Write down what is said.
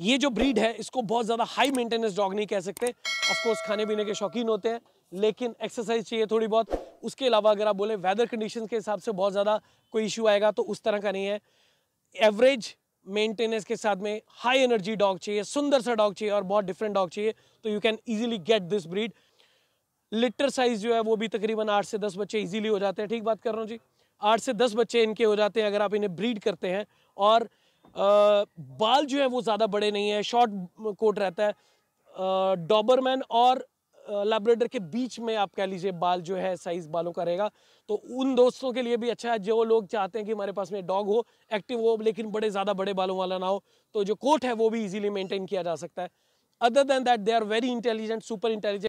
ये जो ब्रीड है इसको बहुत ज़्यादा हाई मेंटेनेंस डॉग नहीं कह सकते ऑफकोर्स खाने पीने के शौकीन होते हैं लेकिन एक्सरसाइज चाहिए थोड़ी बहुत उसके अलावा अगर आप बोले वेदर कंडीशन के हिसाब से बहुत ज़्यादा कोई इश्यू आएगा तो उस तरह का नहीं है एवरेज मेंटेनेंस के साथ में हाई एनर्जी डॉग चाहिए सुंदर सा डॉग चाहिए और बहुत डिफरेंट डॉग चाहिए तो you can easily get this breed litter size जो है वो भी तकरीबन आठ से दस बच्चे इजीली हो जाते हैं ठीक बात कर रहा हूँ जी आठ से दस बच्चे इनके हो जाते हैं अगर आप इन्हें ब्रीड करते हैं और बाल जो है वो ज़्यादा बड़े नहीं है शॉर्ट कोट रहता है डॉबरमैन और लैबरेटर के बीच में आप कह लीजिए बाल जो है साइज बालों का रहेगा तो उन दोस्तों के लिए भी अच्छा है जो लोग चाहते हैं कि हमारे पास में डॉग हो एक्टिव हो लेकिन बड़े ज़्यादा बड़े बालों वाला ना हो तो जो कोट है वो भी इजीली मेंटेन किया जा सकता है other than that they are very intelligent super intelligent